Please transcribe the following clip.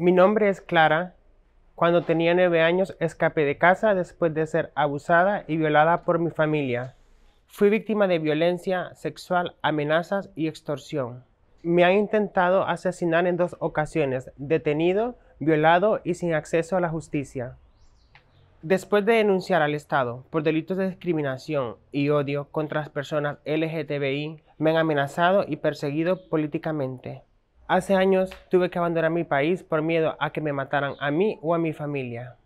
Mi nombre es Clara. Cuando tenía nueve años escapé de casa después de ser abusada y violada por mi familia. Fui víctima de violencia sexual, amenazas y extorsión. Me han intentado asesinar en dos ocasiones, detenido, violado y sin acceso a la justicia. Después de denunciar al Estado por delitos de discriminación y odio contra las personas LGTBI, me han amenazado y perseguido políticamente. Hace años tuve que abandonar mi país por miedo a que me mataran a mí o a mi familia.